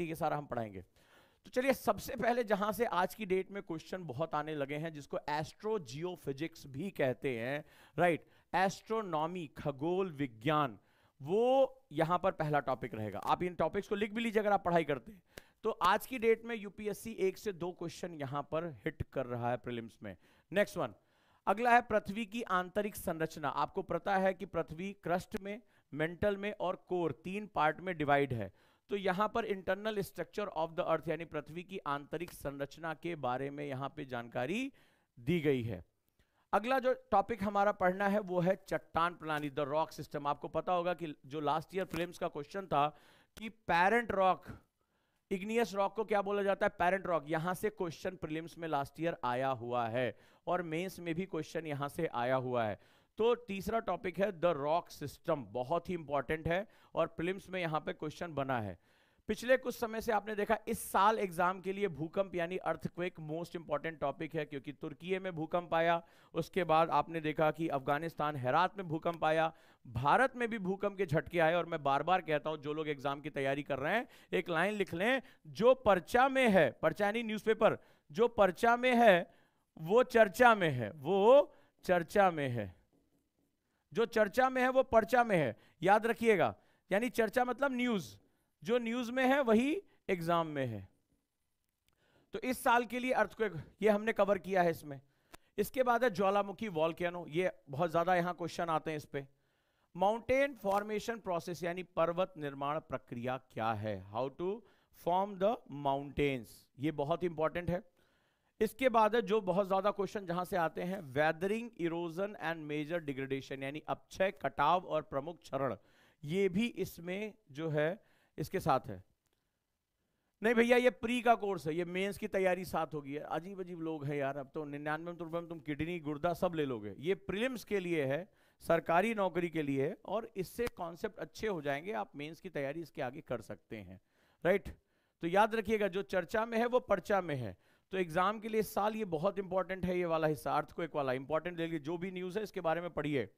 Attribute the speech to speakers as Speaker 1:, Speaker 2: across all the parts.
Speaker 1: व्यक्ति के सारा हम पढ़ाएंगे तो चलिए सबसे पहले जहां से आज की डेट में क्वेश्चन बहुत आने लगे हैं जिसको एस्ट्रो जियो भी कहते हैं राइट एस्ट्रोनॉमी खगोल विज्ञान वो यहां पर पहला टॉपिक रहेगा आप इन टॉपिक्स को लिख भी लीजिए अगर आप पढ़ाई करते हैं तो आज की डेट में यूपीएससी एक से दो क्वेश्चन यहां पर हिट कर रहा है प्रिलिम्स में नेक्स्ट वन अगला है पृथ्वी की आंतरिक संरचना आपको पता है कि पृथ्वी क्रस्ट में मेंटल में और कोर तीन पार्ट में डिवाइड है तो यहाँ पर internal structure of the earth यानी पृथ्वी की आंतरिक संरचना के बारे में यहाँ पे जानकारी दी गई है अगला जो टॉपिक हमारा पढ़ना है वो है चट्टान प्रणाली द रॉक सिस्टम आपको पता होगा कि जो लास्ट ईयर फिल्म का क्वेश्चन था कि पेरेंट रॉक इग्नियस रॉक को क्या बोला जाता है पेरेंट रॉक यहां से क्वेश्चन प्रिलिम्स में लास्ट ईयर आया हुआ है और मेंस में भी क्वेश्चन यहां से आया हुआ है तो तीसरा टॉपिक है द रॉक सिस्टम बहुत ही इंपॉर्टेंट है और प्रिलिम्स में यहां पे क्वेश्चन बना है पिछले कुछ समय से आपने देखा इस साल एग्जाम के लिए भूकंप यानी अर्थक्वेक मोस्ट इंपॉर्टेंट टॉपिक है क्योंकि तुर्की में भूकंप आया उसके बाद आपने देखा कि अफगानिस्तान हैरात में भूकंप आया भारत में भी भूकंप के झटके आए और मैं बार बार कहता हूं जो लोग एग्जाम की तैयारी कर रहे हैं एक लाइन लिख लें जो पर्चा में है पर्चा यानी न्यूज जो पर्चा में है वो चर्चा में है वो चर्चा में है जो चर्चा में है वो पर्चा में है याद रखिएगा यानी चर्चा मतलब न्यूज जो न्यूज में है वही एग्जाम में है तो इस साल के लिए को ये हमने कवर किया है इसमें इसके बाद है ज्वालामुखी वॉल्केनो ये बहुत ज्यादा यहां क्वेश्चन आते हैं इस पे माउंटेन फॉर्मेशन प्रोसेस यानी पर्वत निर्माण प्रक्रिया क्या है how to form the mountains ये बहुत इंपॉर्टेंट है इसके बाद है जो बहुत ज्यादा क्वेश्चन जहां से आते हैं weathering erosion and major degradation यानी अपचय कटाव और प्रमुख क्षरण ये भी इसमें जो है इसके साथ है नहीं भैया ये प्री का कोर्स है ये मेंस की तैयारी साथ होगी अजीब अजीब लोग हैं यार अब तो निन्यानवे तो में तुम किडनी गुर्दा सब ले लोगे ये प्रिलिम्स के लिए है सरकारी नौकरी के लिए है और इससे कॉन्सेप्ट अच्छे हो जाएंगे आप मेंस की तैयारी इसके आगे कर सकते हैं राइट तो याद रखिएगा जो चर्चा में है वो पर्चा में है तो एग्जाम के लिए इस साल ये बहुत इंपॉर्टेंट है ये वाला हिस्सा अर्थ को एक वाला इंपॉर्टेंट ले लिए जो भी न्यूज है इसके बारे में पढ़िए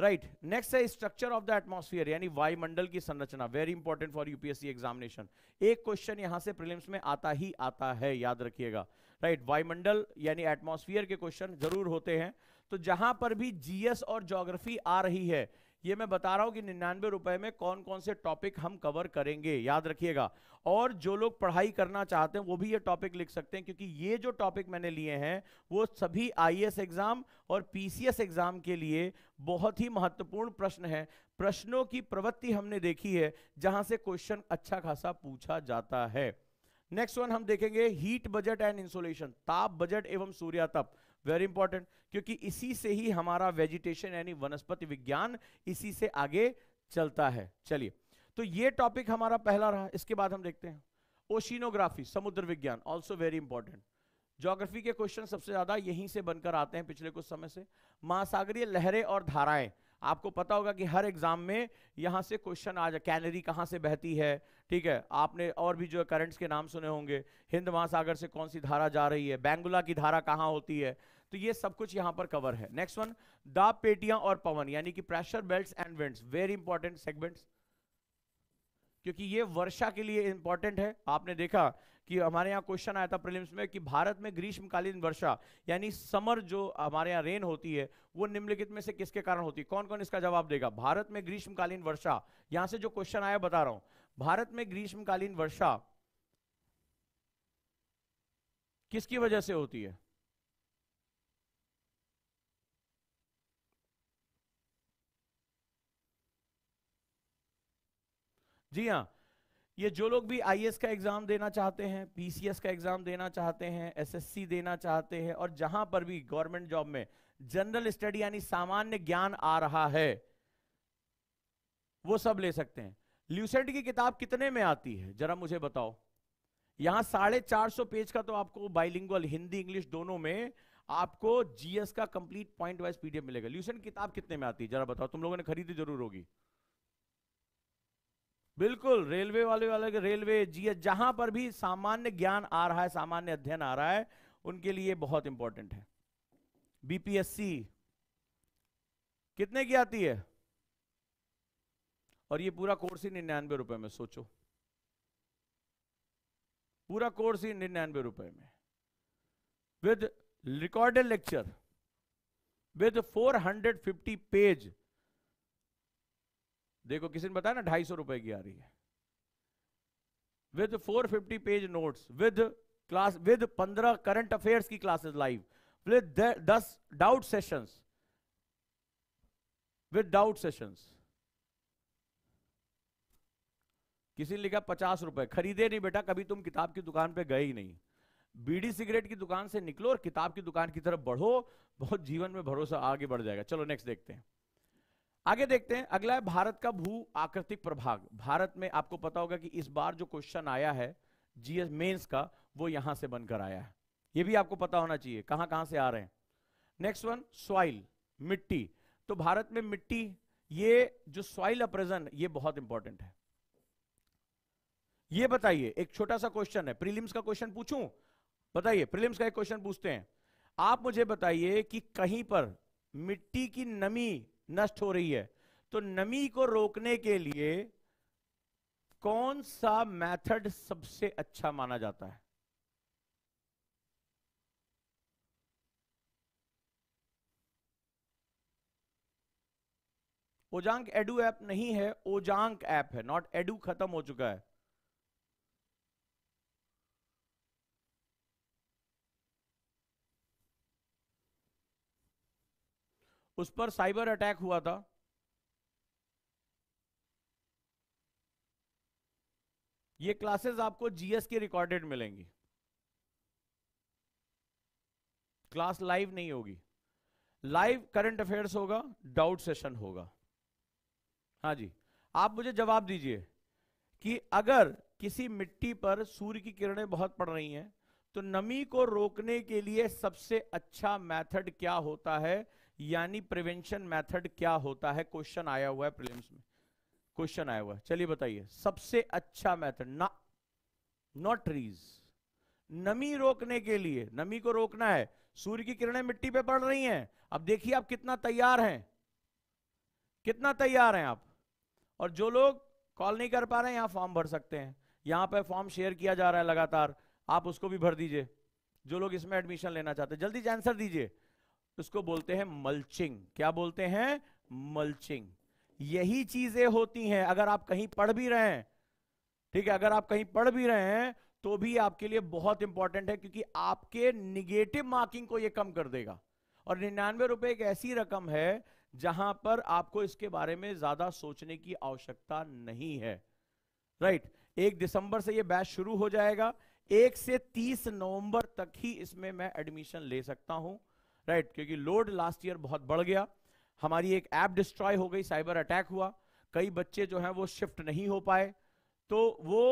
Speaker 1: राइट नेक्स्ट है स्ट्रक्चर ऑफ द एटमोसफियर यानी वायुमंडल की संरचना very important for UPSC examination एक क्वेश्चन यहां से प्रिलिम्स में आता ही आता है याद रखिएगा राइट right, वायुमंडल यानी एटमोसफियर के क्वेश्चन जरूर होते हैं तो जहां पर भी जीएस और ज्योग्राफी आ रही है ये मैं बता रहा हूँ कि निन्यानवे रुपए में कौन कौन से टॉपिक हम कवर करेंगे याद रखिएगा और जो लोग पढ़ाई करना चाहते हैं वो भी ये टॉपिक लिख सकते हैं क्योंकि ये जो टॉपिक मैंने लिए हैं वो सभी आईएएस एग्जाम और पीसीएस एग्जाम के लिए बहुत ही महत्वपूर्ण प्रश्न है प्रश्नों की प्रवृत्ति हमने देखी है जहां से क्वेश्चन अच्छा खासा पूछा जाता है नेक्स्ट वन हम देखेंगे हीट बजट एंड इंसुलेशन ताप बजट एवं सूर्यातप वेरी इंपॉर्टेंट क्योंकि इसी से ही हमारा वेजिटेशन यानी वनस्पति विज्ञान इसी से आगे चलता है चलिए तो ये टॉपिक हमारा पहला रहा इसके बाद हम देखते हैं ओशिनोग्राफी समुद्र विज्ञान ऑल्सो वेरी इंपॉर्टेंट जोग्राफी के क्वेश्चन सबसे ज्यादा यहीं से बनकर आते हैं पिछले कुछ समय से महासागरीय लहरें और धाराएं आपको पता होगा कि हर एग्जाम में यहाँ से क्वेश्चन आ जाए कैनरी कहाँ से बहती है ठीक है आपने और भी जो है करंट्स के नाम सुने होंगे हिंद महासागर से कौन सी धारा जा रही है बैंगुला की धारा कहाँ होती है तो ये सब कुछ यहाँ पर कवर है नेक्स्ट वन द पेटियां और पवन यानी कि pressure belt and winds very important segments क्योंकि ये वर्षा के लिए इंपॉर्टेंट है आपने देखा कि हमारे यहाँ क्वेश्चन आया था प्रिलिम्स में कि भारत में ग्रीष्मकालीन वर्षा यानी समर जो हमारे यहाँ रेन होती है वो निम्नलिखित में से किसके कारण होती है कौन कौन इसका जवाब देगा भारत में ग्रीष्मकालीन वर्षा यहां से जो क्वेश्चन आया बता रहा हूं भारत में ग्रीष्मकालीन वर्षा किसकी वजह से होती है जी हाँ ये जो लोग भी आई का एग्जाम देना चाहते हैं पीसीएस का एग्जाम देना चाहते हैं एसएससी देना चाहते हैं और जहां पर भी गवर्नमेंट जॉब में जनरल स्टडी यानी सामान्य ज्ञान आ रहा है वो सब ले सकते हैं ल्यूसेंट की किताब कितने में आती है जरा मुझे बताओ यहां साढ़े चार सौ पेज का तो आपको बाइलिंगुअल हिंदी इंग्लिश दोनों में आपको जीएस का कंप्लीट पॉइंट वाइज पीडीएफ मिलेगा ल्यूसेंट किताब कितने में आती है जरा बताओ तुम लोगों ने खरीदी जरूर होगी बिल्कुल रेलवे वाले वाले के रेलवे जी जहां पर भी सामान्य ज्ञान आ रहा है सामान्य अध्ययन आ रहा है उनके लिए बहुत इंपॉर्टेंट है बीपीएससी कितने की आती है और ये पूरा कोर्स ही निन्यानवे रुपए में सोचो पूरा कोर्स ही निन्यानवे रुपए में with recorded lecture with 450 page देखो किसी ने बताया ना ढाई सौ रुपए की आ रही है with 450 page notes with class with 15 current affairs की क्लासेस लाइव विद दस doubt sessions with doubt sessions किसी ने लिखा पचास रुपए खरीदे नहीं बेटा कभी तुम किताब की दुकान पे गए ही नहीं बीडी सिगरेट की दुकान से निकलो और किताब की दुकान की तरफ बढ़ो बहुत जीवन में भरोसा आगे बढ़ जाएगा चलो नेक्स्ट देखते हैं आगे देखते हैं अगला है भारत का भू आकृतिक प्रभाग भारत में आपको पता होगा कि इस बार जो क्वेश्चन आया है जीएस मेंस का वो यहां से बनकर आया है ये भी आपको पता होना चाहिए कहां कहां से आ रहे हैं नेक्स्ट वन सॉइल मिट्टी तो भारत में मिट्टी ये जो सॉइल अप्रेजन ये बहुत इंपॉर्टेंट है ये बताइए एक छोटा सा क्वेश्चन है प्रीलिम्स का क्वेश्चन पूछूं बताइए प्रीलिम्स का एक क्वेश्चन पूछते हैं आप मुझे बताइए कि कहीं पर मिट्टी की नमी नष्ट हो रही है तो नमी को रोकने के लिए कौन सा मेथड सबसे अच्छा माना जाता है ओजांक एडू ऐप नहीं है ओजांक ऐप है नॉट एडू खत्म हो चुका है उस पर साइबर अटैक हुआ था ये क्लासेस आपको जीएस के रिकॉर्डेड मिलेंगी क्लास लाइव नहीं होगी लाइव करंट अफेयर्स होगा डाउट सेशन होगा हाँ जी आप मुझे जवाब दीजिए कि अगर किसी मिट्टी पर सूर्य की किरणें बहुत पड़ रही हैं तो नमी को रोकने के लिए सबसे अच्छा मेथड क्या होता है यानी प्रिवेंशन मेथड क्या होता है क्वेश्चन आया हुआ है प्रीलिम्स में क्वेश्चन आया हुआ है चलिए बताइए सबसे अच्छा मेथड ना नॉट ट्रीज नमी रोकने के लिए नमी को रोकना है सूर्य की किरणें मिट्टी पे पड़ रही हैं अब देखिए आप कितना तैयार हैं कितना तैयार हैं आप और जो लोग कॉल नहीं कर पा रहे हैं यहां फॉर्म भर सकते हैं यहां पर फॉर्म शेयर किया जा रहा है लगातार आप उसको भी भर दीजिए जो लोग इसमें एडमिशन लेना चाहते हैं जल्दी से आंसर दीजिए उसको बोलते हैं मल्चिंग क्या बोलते हैं मल्चिंग यही चीजें होती हैं अगर आप कहीं पढ़ भी रहे हैं ठीक है अगर आप कहीं पढ़ भी रहे हैं तो भी आपके लिए बहुत इंपॉर्टेंट है क्योंकि आपके निगेटिव मार्किंग को यह कम कर देगा और निन्यानवे रुपए एक ऐसी रकम है जहां पर आपको इसके बारे में ज्यादा सोचने की आवश्यकता नहीं है राइट right. एक दिसंबर से यह बैच शुरू हो जाएगा एक से तीस नवंबर तक ही इसमें मैं एडमिशन ले सकता हूं राइट right, क्योंकि लोड लास्ट ईयर बहुत बढ़ गया हमारी एक ऐप डिस्ट्रॉय हो गई साइबर अटैक हुआ कई बच्चे जो हैं वो शिफ्ट नहीं हो पाए तो वो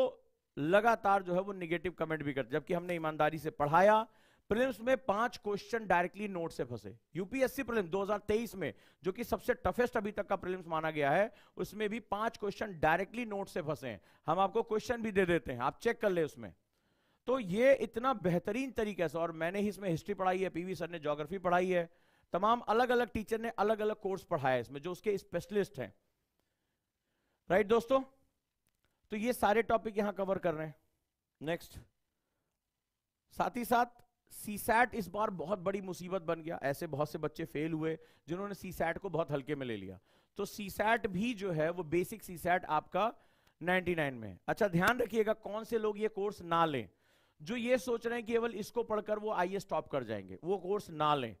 Speaker 1: लगातार जो है वो निगेटिव कमेंट भी करते जबकि हमने ईमानदारी से पढ़ाया प्रिलिम्स में पांच क्वेश्चन डायरेक्टली नोट से फंसे यूपीएससी प्रिलिम्स 2023 में जो कि सबसे टफेस्ट अभी तक का प्रिलिम्स माना गया है उसमें भी पांच क्वेश्चन डायरेक्टली नोट से फंसे हैं हम आपको क्वेश्चन भी दे देते हैं आप चेक कर ले उसमें तो ये इतना बेहतरीन तरीका से और मैंने ही इसमें हिस्ट्री पढ़ाई है पीवी सर ने जोग्राफी पढ़ाई है तमाम अलग अलग टीचर ने अलग अलग कोर्स पढ़ाया है इसमें जो उसके स्पेशलिस्ट हैं राइट दोस्तों तो ये सारे टॉपिक यहां कवर कर रहे हैं नेक्स्ट साथ ही साथ सीसैट इस बार बहुत बड़ी मुसीबत बन गया ऐसे बहुत से बच्चे फेल हुए जिन्होंने सैट को बहुत हल्के में ले लिया तो सैट भी जो है वो बेसिक सैट आपका 99 में अच्छा ध्यान रखिएगा कौन से लोग ये कोर्स ना लें जो ये सोच रहे हैं केवल इसको पढ़कर वो आई टॉप कर जाएंगे वो कोर्स ना लें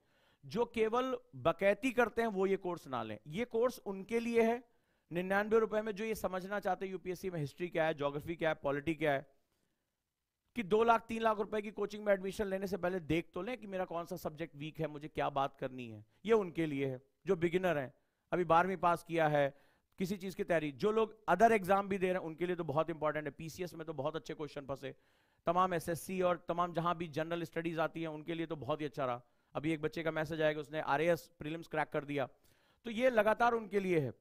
Speaker 1: जो केवल बकैती करते हैं वो ये कोर्स ना लें ये कोर्स उनके लिए है निन्यानवे रुपए में जो ये समझना चाहते हैं यूपीएससी में हिस्ट्री क्या है ज्योग्राफी क्या है पॉलिटी क्या है कि दो लाख तीन लाख रुपए की कोचिंग में एडमिशन लेने से पहले देख तो लें कि मेरा कौन सा सब्जेक्ट वीक है मुझे क्या बात करनी है ये उनके लिए है जो बिगिनर हैं अभी बारहवीं पास किया है किसी चीज की तैयारी जो लोग अदर एग्जाम भी दे रहे हैं उनके लिए तो बहुत इंपॉर्टेंट है पीसीएस में तो बहुत अच्छे क्वेश्चन फंसे तमाम एसएससी और तमाम जहां भी जनरल स्टडीज आती हैं उनके लिए तो बहुत ही अच्छा रहा अभी एक बच्चे का मैसेज आएगा उसने आर एस प्रिलिम्स क्रैक कर दिया तो ये लगातार उनके लिए है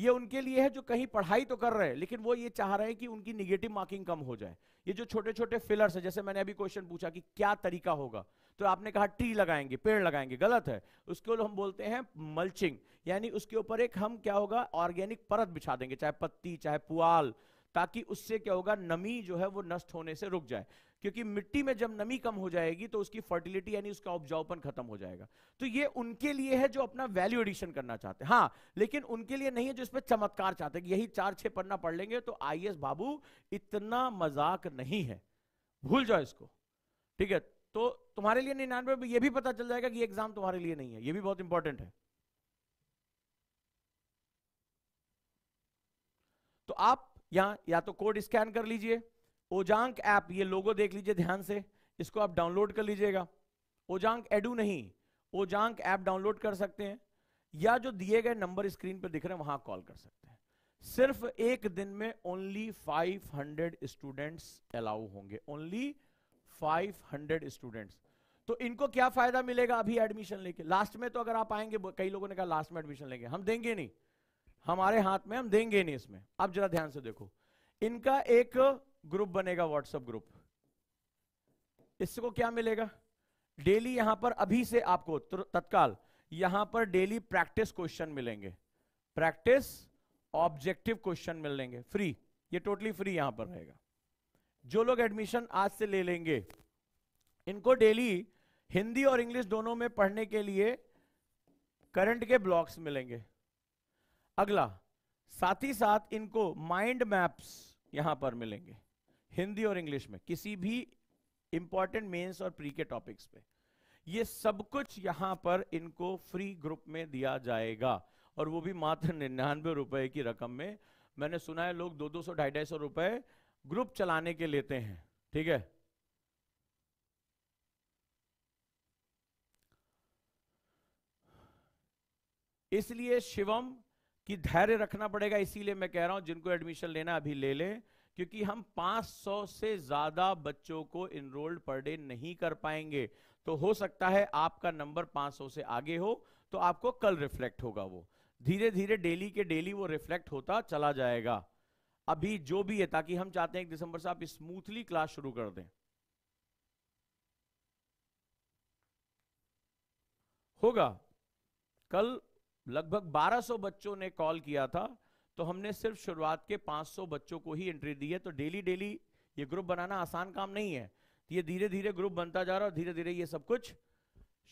Speaker 1: ये उनके लिए है जो कहीं पढ़ाई तो कर रहे हैं लेकिन वो ये चाह रहे हैं कि उनकी निगेटिव मार्किंग कम हो जाए ये जो छोटे छोटे फिलर्स है जैसे मैंने अभी क्वेश्चन पूछा कि क्या तरीका होगा तो आपने कहा ट्री लगाएंगे पेड़ लगाएंगे गलत है उसको हम बोलते हैं मल्चिंग यानी उसके ऊपर एक हम क्या होगा ऑर्गेनिक परत बिछा देंगे चाहे पत्ती चाहे पुआल ताकि उससे क्या होगा नमी जो है वो नष्ट होने से रुक जाए क्योंकि मिट्टी में जब नमी कम हो जाएगी तो उसकी फर्टिलिटी यानी उसका उपजाऊपन खत्म हो जाएगा तो ये उनके लिए है जो अपना वैल्यू एडिशन करना चाहते हैं हाँ लेकिन उनके लिए नहीं है जो इसमें चमत्कार चाहते हैं यही चार छह पढ़ना पढ़ लेंगे तो आई बाबू इतना मजाक नहीं है भूल जाओ इसको ठीक है तो तुम्हारे लिए निन्यानवे यह भी पता चल जाएगा कि एग्जाम तुम्हारे लिए नहीं है यह भी बहुत इंपॉर्टेंट है तो आप यहां या तो कोड स्कैन कर लीजिए ओजांक ऐप ये लोगो देख लीजिए ध्यान से इसको आप डाउनलोड कर लीजिएगा ओजांक एडू नहीं ओजांक ऐप डाउनलोड कर सकते हैं या जो दिए गए नंबर स्क्रीन पर दिख रहे हैं वहां कॉल कर सकते हैं सिर्फ एक दिन में ओनली 500 स्टूडेंट्स अलाउ होंगे ओनली 500 स्टूडेंट्स तो इनको क्या फायदा मिलेगा अभी एडमिशन लेके लास्ट में तो अगर आप आएंगे कई लोगों ने कहा लास्ट में एडमिशन लेंगे हम देंगे नहीं हमारे हाथ में हम देंगे नहीं इसमें आप जरा ध्यान से देखो इनका एक ग्रुप बनेगा व्हाट्सएप ग्रुप इसको क्या मिलेगा डेली यहां पर अभी से आपको तत्काल यहां पर डेली प्रैक्टिस क्वेश्चन मिलेंगे प्रैक्टिस ऑब्जेक्टिव क्वेश्चन मिलेंगे फ्री ये टोटली फ्री यहां पर रहेगा जो लोग एडमिशन आज से ले लेंगे इनको डेली हिंदी और इंग्लिश दोनों में पढ़ने के लिए करंट के ब्लॉक्स मिलेंगे अगला साथ ही साथ इनको माइंड मैप्स यहां पर मिलेंगे हिंदी और इंग्लिश में किसी भी इंपॉर्टेंट मेंस और प्री के टॉपिक्स पे ये सब कुछ यहां पर इनको फ्री ग्रुप में दिया जाएगा और वो भी मात्र निन्यानवे रुपए की रकम में मैंने सुना है लोग दो दो सौ ढाई ढाई सौ रुपए ग्रुप चलाने के लेते हैं ठीक है इसलिए शिवम कि धैर्य रखना पड़ेगा इसीलिए मैं कह रहा हूं जिनको एडमिशन लेना अभी ले लें क्योंकि हम 500 से ज्यादा बच्चों को इनरोल्ड पर डे नहीं कर पाएंगे तो हो सकता है आपका नंबर 500 से आगे हो तो आपको कल रिफ्लेक्ट होगा वो धीरे धीरे डेली के डेली वो रिफ्लेक्ट होता चला जाएगा अभी जो भी है ताकि हम चाहते हैं एक दिसंबर से आप स्मूथली क्लास शुरू कर दें होगा कल लगभग 1200 बच्चों ने कॉल किया था तो हमने सिर्फ शुरुआत के 500 बच्चों को ही एंट्री दी है तो डेली डेली ये ग्रुप बनाना आसान काम नहीं है तो ये धीरे धीरे ग्रुप बनता जा रहा है और धीरे धीरे ये सब कुछ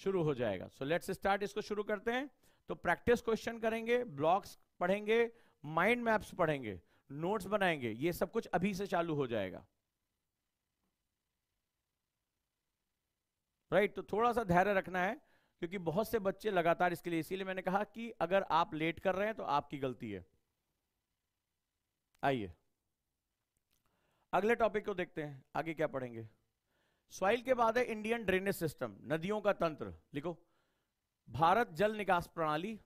Speaker 1: शुरू हो जाएगा सो लेट्स स्टार्ट इसको शुरू करते हैं तो प्रैक्टिस क्वेश्चन करेंगे ब्लॉग्स पढ़ेंगे माइंड मैप्स पढ़ेंगे नोट्स बनाएंगे ये सब कुछ अभी से चालू हो जाएगा राइट right, तो थोड़ा सा धैर्य रखना है क्योंकि बहुत से बच्चे लगातार इसके लिए इसीलिए मैंने कहा कि अगर आप लेट कर रहे हैं तो आपकी गलती है आइए अगले टॉपिक को देखते हैं आगे क्या पढ़ेंगे सॉइल के बाद है इंडियन ड्रेनेज सिस्टम नदियों का तंत्र लिखो भारत जल निकास प्रणाली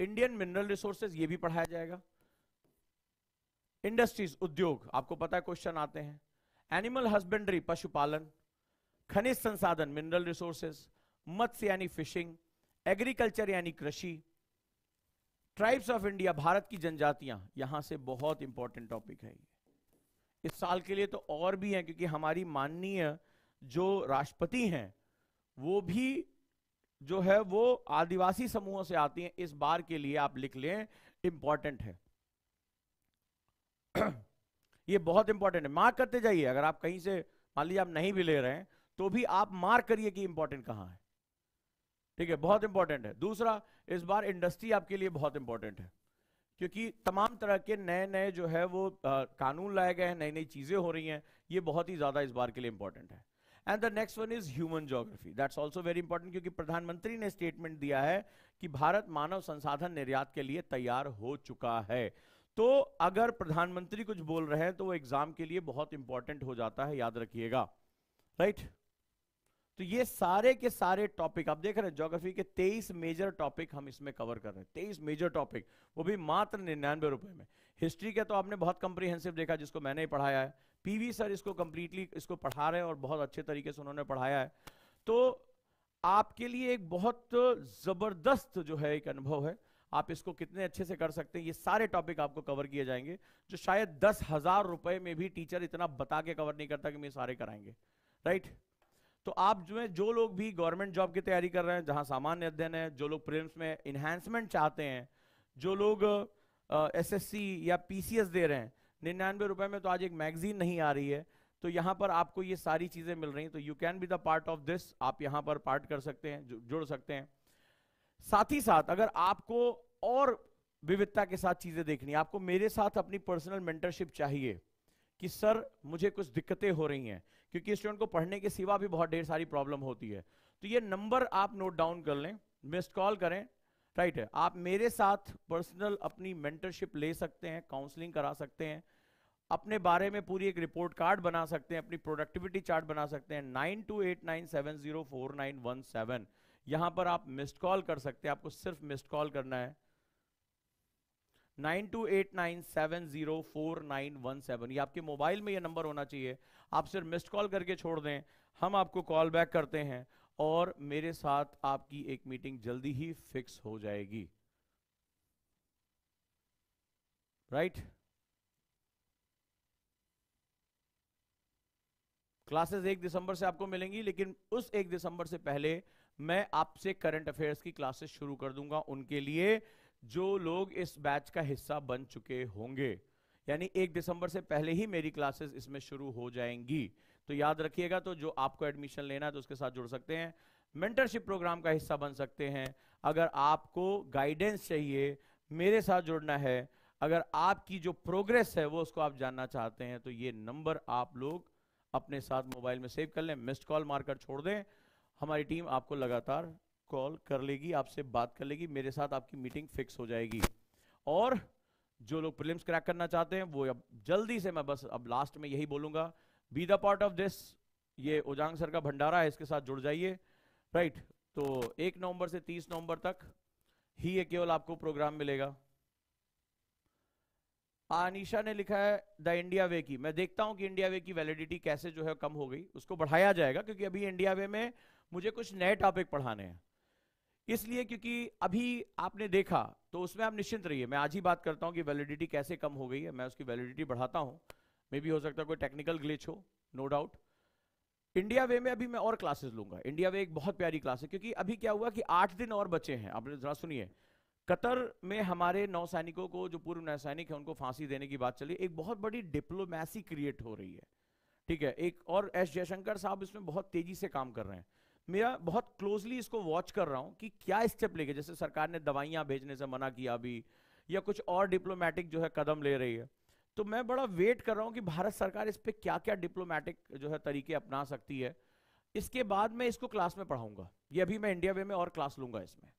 Speaker 1: इंडियन मिनरल रिसोर्सेज ये भी पढ़ाया जाएगा इंडस्ट्रीज उद्योग आपको पता है क्वेश्चन आते हैं एनिमल हस्बेंड्री पशुपालन खनिज संसाधन मिनरल रिसोर्सेज मत्स्य यानी फिशिंग एग्रीकल्चर यानी कृषि ट्राइब्स ऑफ इंडिया भारत की जनजातियां यहां से बहुत इंपॉर्टेंट टॉपिक है इस साल के लिए तो और भी है क्योंकि हमारी माननीय जो राष्ट्रपति हैं वो भी जो है वो आदिवासी समूहों से आती हैं इस बार के लिए आप लिख लें इंपॉर्टेंट है ये बहुत इंपॉर्टेंट है मार्क करते जाइए अगर आप कहीं से मान लीजिए आप नहीं भी ले रहे हैं तो भी आप मार्क करिए कि इंपॉर्टेंट कहां है ठीक है बहुत इंपॉर्टेंट है दूसरा इस बार इंडस्ट्री आपके लिए बहुत इंपॉर्टेंट है क्योंकि तमाम तरह के नए नए जो है वो आ, कानून लाए गए हैं नई नई चीज़ें हो रही हैं ये बहुत ही ज़्यादा इस बार के लिए इंपॉर्टेंट है and the next one is human geography that's also very important क्योंकि प्रधानमंत्री ने स्टेटमेंट दिया है कि भारत मानव संसाधन निर्यात के लिए तैयार हो चुका है तो अगर प्रधानमंत्री कुछ बोल रहे हैं तो वो एग्जाम के लिए बहुत इंपॉर्टेंट हो जाता है याद रखिएगा राइट right? तो ये सारे के सारे टॉपिक आप देख रहे हैं ज्योग्राफी के 23 मेजर टॉपिक हम इसमें कवर कर रहे हैं 23 मेजर टॉपिक वो भी मात्र निन्यानवे रुपए में हिस्ट्री का तो आपने बहुत कंप्रीहेंसिव देखा जिसको मैंने ही पढ़ाया है पीवी सर इसको कंप्लीटली इसको पढ़ा रहे हैं और बहुत अच्छे तरीके से उन्होंने पढ़ाया है तो आपके लिए एक बहुत जबरदस्त जो है एक अनुभव है आप इसको कितने अच्छे से कर सकते हैं ये सारे टॉपिक आपको कवर किए जाएंगे जो शायद दस हजार रुपए में भी टीचर इतना बता के कवर नहीं करता कि मैं सारे कराएंगे राइट right? तो आप जो है जो लोग भी गवर्नमेंट जॉब की तैयारी कर रहे हैं जहां सामान्य अध्ययन है जो लोग प्रेम्स में इन्हांसमेंट चाहते हैं जो लोग एस uh, या पी दे रहे हैं निन्यानवे रुपए में तो आज एक मैगजीन नहीं आ रही है तो यहाँ पर आपको ये सारी चीज़ें मिल रही हैं तो you can be the part of this आप यहाँ पर पार्ट कर सकते हैं जु, जुड़ सकते हैं साथ ही साथ अगर आपको और विविधता के साथ चीज़ें देखनी आपको मेरे साथ अपनी पर्सनल मेंटरशिप चाहिए कि सर मुझे कुछ दिक्कतें हो रही हैं क्योंकि स्टूडेंट को पढ़ने के सिवा भी बहुत ढेर सारी प्रॉब्लम होती है तो ये नंबर आप नोट डाउन कर लें मिस्ड कॉल करें राइट है आप मेरे साथ पर्सनल अपनी मेंटरशिप ले सकते हैं काउंसलिंग करा सकते हैं अपने बारे में पूरी एक रिपोर्ट कार्ड बना सकते हैं अपनी प्रोडक्टिविटी चार्ट बना सकते हैं nine two eight nine seven zero four nine one seven यहां पर आप मिस्ड कॉल कर सकते हैं आपको सिर्फ मिस्ड कॉल करना है nine two eight nine seven zero four nine one seven ये आपके मोबाइल में ये नंबर होना चाहिए आप सिर्फ मिस्ड कॉल करके छोड़ दें हम आपको कॉल बैक करते हैं और मेरे साथ आपकी एक मीटिंग जल्दी ही फिक्स हो जाएगी राइट right? क्लासेस एक दिसंबर से आपको मिलेंगी लेकिन उस एक दिसंबर से पहले मैं आपसे करंट अफेयर्स की क्लासेस शुरू कर दूंगा उनके लिए जो लोग इस बैच का हिस्सा बन चुके होंगे यानी एक दिसंबर से पहले ही मेरी क्लासेस इसमें शुरू हो जाएंगी तो याद रखिएगा तो जो आपको एडमिशन लेना है तो उसके साथ जुड़ सकते हैं मेंटरशिप प्रोग्राम का हिस्सा बन सकते हैं अगर आपको गाइडेंस चाहिए मेरे साथ जुड़ना है अगर आपकी जो प्रोग्रेस है वो उसको आप जानना चाहते हैं तो ये नंबर आप लोग अपने साथ मोबाइल में सेव कर लें मिस्ड कॉल मारकर छोड़ दें हमारी टीम आपको लगातार कॉल कर लेगी आपसे बात कर लेगी मेरे साथ आपकी मीटिंग फिक्स हो जाएगी और जो लोग प्रिलिम्स क्रैक करना चाहते हैं वो अब जल्दी से मैं बस अब लास्ट में यही बोलूंगा be the part of this ये ओजांग सर का भंडारा है इसके साथ जुड़ जाइए राइट तो एक नवंबर से तीस नवंबर तक ही ये केवल आपको प्रोग्राम मिलेगा आनिशा ने लिखा है द इंडिया वे की मैं देखता हूं कि इंडिया वे की वैलिडिटी कैसे जो है कम हो गई उसको बढ़ाया जाएगा क्योंकि अभी इंडिया वे में मुझे कुछ नए टॉपिक पढ़ाने हैं इसलिए क्योंकि अभी आपने देखा तो उसमें आप निश्चिंत रहिए मैं आज ही बात करता हूँ कि वैलिडिटी कैसे कम हो गई है मैं उसकी वैलिडिटी बढ़ाता हूँ मे भी हो सकता है कोई टेक्निकल ग्लिच हो नो डाउट इंडिया वे में अभी मैं और क्लासेस लूंगा इंडिया वे एक बहुत प्यारी क्लास है क्योंकि अभी क्या हुआ कि आठ दिन और बचे हैं आपने जरा सुनिए कतर में हमारे नौसैनिकों को जो पूर्व नौसैनिक है उनको फांसी देने की बात चली एक बहुत बड़ी डिप्लोमेसी क्रिएट हो रही है ठीक है एक और एस जयशंकर साहब इसमें बहुत तेजी से काम कर रहे हैं मेरा बहुत क्लोजली इसको वॉच कर रहा हूं कि क्या स्टेप लेके जैसे सरकार ने दवाइयां भेजने से मना किया अभी या कुछ और डिप्लोमेटिक जो है कदम ले रही है तो मैं बड़ा वेट कर रहा हूं कि भारत सरकार इस पर क्या क्या डिप्लोमेटिक जो है तरीके अपना सकती है इसके बाद मैं इसको क्लास में पढ़ाऊंगा ये अभी मैं इंडिया वे में और क्लास लूंगा इसमें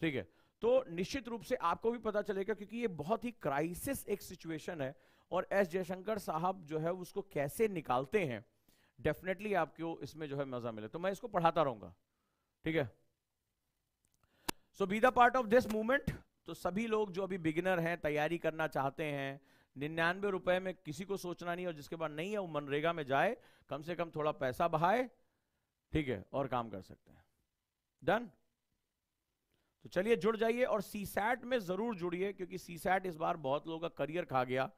Speaker 1: ठीक है तो निश्चित रूप से आपको भी पता चलेगा क्योंकि ये बहुत ही क्राइसिस एक सिचुएशन है और एस जयशंकर साहब जो है उसको कैसे निकालते हैं डेफिनेटली आपको इसमें जो है मजा मिले तो मैं इसको पढ़ाता रहूंगा ठीक है so be the part of this movement तो सभी लोग जो अभी बिगिनर हैं तैयारी करना चाहते हैं निन्यानवे रुपए में किसी को सोचना नहीं और जिसके बाद नहीं है वो मनरेगा में जाए कम से कम थोड़ा पैसा बहाए ठीक है और काम कर सकते हैं डन तो चलिए जुड़ जाइए और सीसैट में जरूर जुड़िए क्योंकि सीसैट इस बार बहुत लोगों का करियर खा गया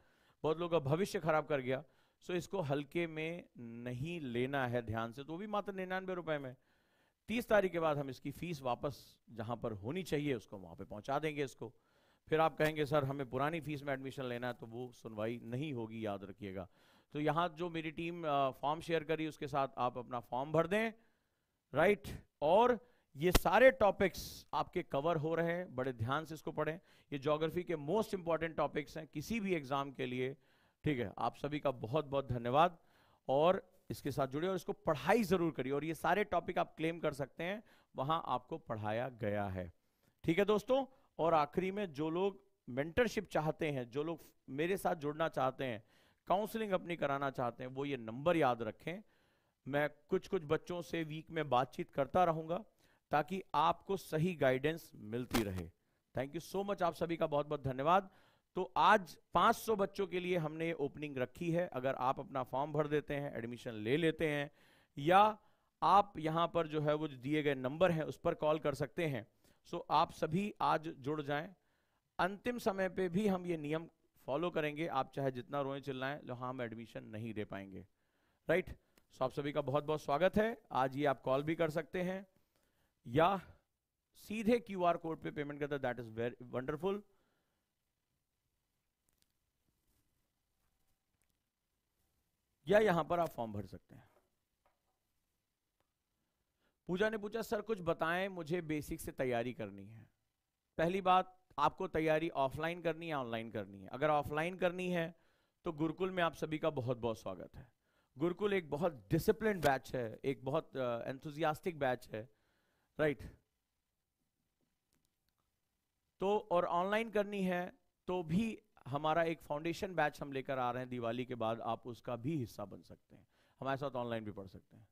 Speaker 1: बहुत लोगों का भविष्य खराब कर गया सो इसको हल्के में नहीं लेना है ध्यान से तो भी मात्र निन्यानवे रुपए में तीस तारीख के बाद हम इसकी फीस वापस जहां पर होनी चाहिए उसको वहां पे पहुंचा देंगे इसको फिर आप कहेंगे सर हमें पुरानी फीस में एडमिशन लेना है तो वो सुनवाई नहीं होगी याद रखिएगा तो यहां जो मेरी टीम फॉर्म शेयर करी उसके साथ आप अपना फॉर्म भर दें राइट और ये सारे टॉपिक्स आपके कवर हो रहे हैं बड़े ध्यान से इसको पढ़ें ये जोग्राफी के मोस्ट इंपॉर्टेंट टॉपिक्स हैं किसी भी एग्जाम के लिए ठीक है आप सभी का बहुत बहुत धन्यवाद और इसके साथ जुड़े और इसको पढ़ाई जरूर करिए और ये सारे टॉपिक आप क्लेम कर सकते हैं वहां आपको पढ़ाया गया है ठीक है दोस्तों और आखिरी में जो लोग मेंटरशिप चाहते हैं जो लोग मेरे साथ जुड़ना चाहते हैं काउंसलिंग अपनी कराना चाहते हैं वो ये नंबर याद रखें मैं कुछ कुछ बच्चों से वीक में बातचीत करता रहूंगा ताकि आपको सही गाइडेंस मिलती रहे थैंक यू सो मच आप सभी का बहुत बहुत धन्यवाद तो आज 500 बच्चों के लिए हमने ये ओपनिंग रखी है अगर आप अपना फॉर्म भर देते हैं एडमिशन ले लेते हैं या आप यहाँ पर जो है वो दिए गए नंबर हैं उस पर कॉल कर सकते हैं सो आप सभी आज जुड़ जाएं अंतिम समय पे भी हम ये नियम फॉलो करेंगे आप चाहे जितना रोए चिल्लाएं जो हाँ हम एडमिशन नहीं दे पाएंगे राइट सो आप सभी का बहुत बहुत स्वागत है आज ये आप कॉल भी कर सकते हैं या सीधे क्यूआर कोड पे पेमेंट करते दैट इज वेरी वंडरफुल या यहां पर आप फॉर्म भर सकते हैं पूजा ने पूछा सर कुछ बताएं मुझे बेसिक से तैयारी करनी है पहली बात आपको तैयारी ऑफलाइन करनी है ऑनलाइन करनी है अगर ऑफलाइन करनी है तो गुरुकुल में आप सभी का बहुत बहुत स्वागत है गुरुकुल एक बहुत डिसिप्लिन बैच है एक बहुत एंथुजियास्टिक बैच है राइट right. तो और ऑनलाइन करनी है तो भी हमारा एक फाउंडेशन बैच हम लेकर आ रहे हैं दिवाली के बाद आप उसका भी हिस्सा बन सकते हैं हमारे साथ ऑनलाइन भी पढ़ सकते हैं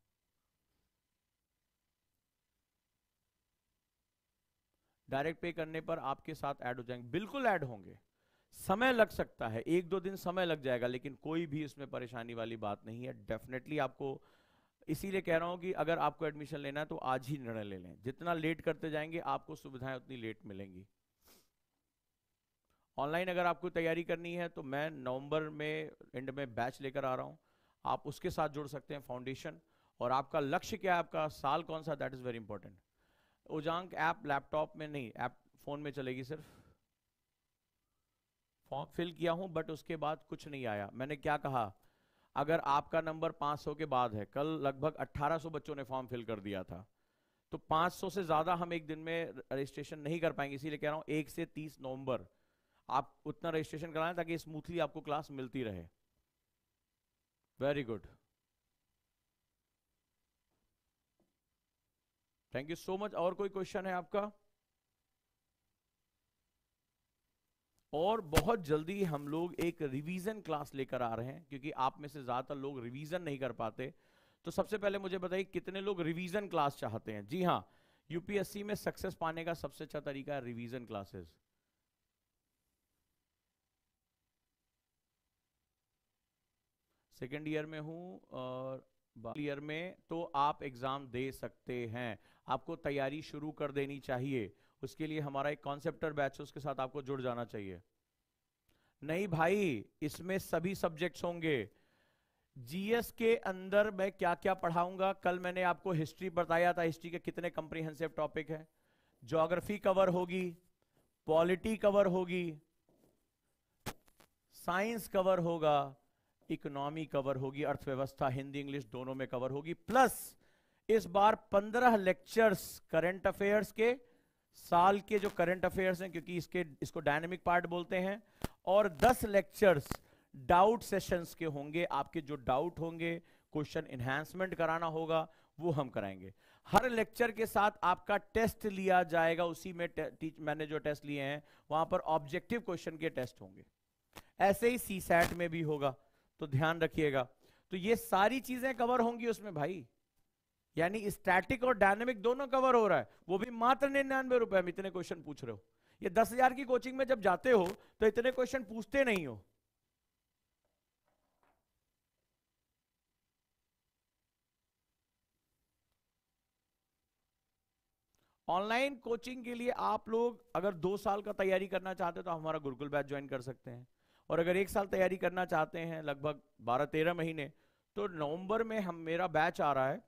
Speaker 1: डायरेक्ट पे करने पर आपके साथ ऐड हो जाएंगे बिल्कुल ऐड होंगे समय लग सकता है एक दो दिन समय लग जाएगा लेकिन कोई भी इसमें परेशानी वाली बात नहीं है डेफिनेटली आपको इसीलिए कह रहा हूं कि अगर आपको एडमिशन लेना है तो आज ही निर्णय ले लें जितना लेट करते जाएंगे आपको सुविधाएं उतनी लेट मिलेंगी ऑनलाइन अगर आपको तैयारी करनी है तो मैं नवंबर में एंड में बैच लेकर आ रहा हूँ आप उसके साथ जुड़ सकते हैं फाउंडेशन और आपका लक्ष्य क्या है आपका साल कौन सा that is very important Ojaank app laptop में नहीं ऐप फ़ोन में चलेगी सिर्फ फॉर्म फिल किया हूँ बट उसके बाद कुछ नहीं आया मैंने क्या कहा अगर आपका नंबर 500 के बाद है कल लगभग 1800 बच्चों ने फॉर्म फिल कर दिया था तो 500 से ज़्यादा हम एक दिन में रजिस्ट्रेशन नहीं कर पाएंगे इसीलिए कह रहा हूँ एक से 30 नवंबर आप उतना रजिस्ट्रेशन कराएं ताकि स्मूथली आपको क्लास मिलती रहे very good thank you so much और कोई क्वेश्चन है आपका और बहुत जल्दी हम लोग एक रिवीजन क्लास लेकर आ रहे हैं क्योंकि आप में से ज्यादातर लोग रिवीजन नहीं कर पाते तो सबसे पहले मुझे बताइए कितने लोग रिवीजन क्लास चाहते हैं जी हाँ यूपीएससी में सक्सेस पाने का सबसे अच्छा तरीका है रिवीजन क्लासेस सेकेंड ईयर में हूँ और ईयर में तो आप एग्ज़ाम दे सकते हैं आपको तैयारी शुरू कर देनी चाहिए उसके लिए हमारा एक कॉन्सेप्टर बैच उसके साथ आपको जुड़ जाना चाहिए नहीं भाई इसमें सभी सब्जेक्ट्स होंगे जीएस के अंदर मैं क्या क्या पढ़ाऊंगा कल मैंने आपको हिस्ट्री बताया था हिस्ट्री के कितने कंप्रीहेंसिव टॉपिक है ज्योग्राफी कवर होगी पॉलिटी कवर होगी साइंस कवर होगा इकोनॉमी कवर होगी अर्थव्यवस्था हिंदी इंग्लिश दोनों में कवर होगी प्लस इस बार पंद्रह लेक्चर्स करंट अफेयर्स के साल के जो करंट अफेयर्स हैं क्योंकि इसके इसको डायनेमिक पार्ट बोलते हैं और दस लेक्चर्स डाउट सेशंस के होंगे आपके जो डाउट होंगे क्वेश्चन इन्हांसमेंट कराना होगा वो हम कराएंगे हर लेक्चर के साथ आपका टेस्ट लिया जाएगा उसी में टीच मैंने जो टेस्ट लिए हैं वहां पर ऑब्जेक्टिव क्वेश्चन के टेस्ट होंगे ऐसे ही सी सैट में भी होगा तो ध्यान रखिएगा तो ये सारी चीजें कवर होंगी उसमें भाई यानी स्टैटिक और डायनेमिक दोनों कवर हो रहा है वो भी मात्र निन्यानवे रुपए में इतने क्वेश्चन पूछ रहे हो ये दस हजार की कोचिंग में जब जाते हो तो इतने क्वेश्चन पूछते नहीं हो ऑनलाइन कोचिंग के लिए आप लोग अगर दो साल का तैयारी करना चाहते हो तो हमारा गुरुकुल बैच ज्वाइन कर सकते हैं और अगर एक साल तैयारी करना चाहते हैं लगभग बारह तेरह महीने तो नवंबर में हम मेरा बैच आ रहा है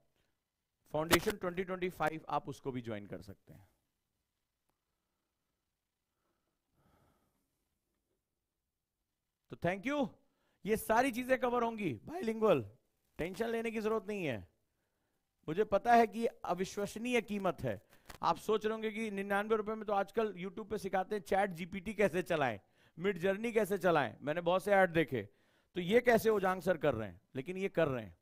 Speaker 1: फाउंडेशन 2025 आप उसको भी ज्वाइन कर सकते हैं तो थैंक यू ये सारी चीजें कवर होंगी बाइलिंगुअल टेंशन लेने की जरूरत नहीं है मुझे पता है कि अविश्वसनीय कीमत है आप सोच रहे होंगे कि निन्यानवे रुपए में तो आजकल यूट्यूब पे सिखाते हैं चैट जीपीटी कैसे चलाएं मिड जर्नी कैसे चलाएं मैंने बहुत से ऐड देखे तो ये कैसे ओजांग सर कर रहे हैं लेकिन ये कर रहे हैं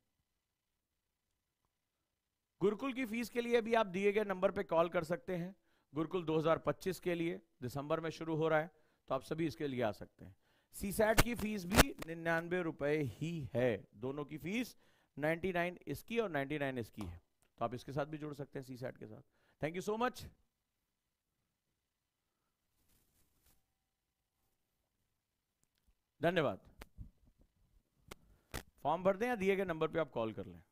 Speaker 1: गुरुकुल की फीस के लिए भी आप दिए गए नंबर पे कॉल कर सकते हैं गुरुकुल 2025 के लिए दिसंबर में शुरू हो रहा है तो आप सभी इसके लिए आ सकते हैं सीसैट की फीस भी निन्यानवे रुपए ही है दोनों की फीस 99 इसकी और 99 इसकी है तो आप इसके साथ भी जुड़ सकते हैं सीसैट के साथ थैंक यू सो मच धन्यवाद फॉर्म भर दें या दिए गए नंबर पे आप कॉल कर लें